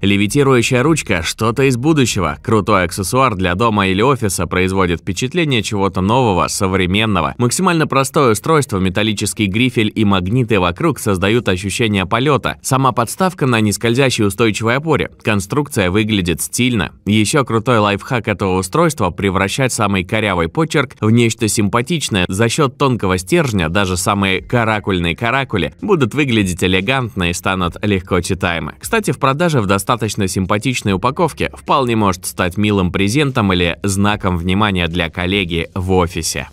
Левитирующая ручка – что-то из будущего. Крутой аксессуар для дома или офиса производит впечатление чего-то нового, современного. Максимально простое устройство, металлический грифель и магниты вокруг создают ощущение полета. Сама подставка на нескользящей устойчивой опоре. Конструкция выглядит стильно. Еще крутой лайфхак этого устройства – превращать самый корявый почерк в нечто симпатичное. За счет тонкого стержня даже самые каракульные каракули будут выглядеть элегантно и станут легко читаемы. Кстати, в продаже в достаточном достаточно симпатичной упаковке вполне может стать милым презентом или знаком внимания для коллеги в офисе.